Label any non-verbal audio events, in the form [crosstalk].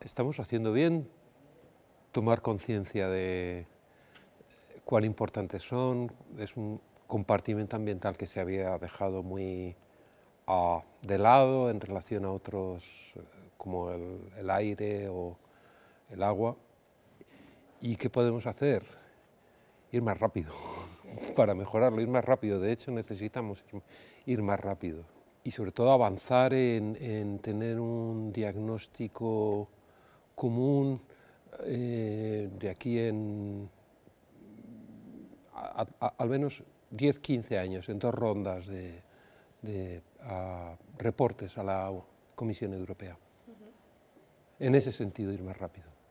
estamos haciendo bien tomar conciencia de cuán importantes son, es un compartimento ambiental que se había dejado muy de lado en relación a otros como el aire o el agua. ¿Y qué podemos hacer? Ir más rápido [laughs] para mejorarlo, ir más rápido. De hecho, necesitamos ir más rápido y sobre todo avanzar en, tener un diagnóstico común eh, de aquí en al menos 10-15 años, en dos rondas de, reportes a la Comisión Europea. En ese sentido, ir más rápido.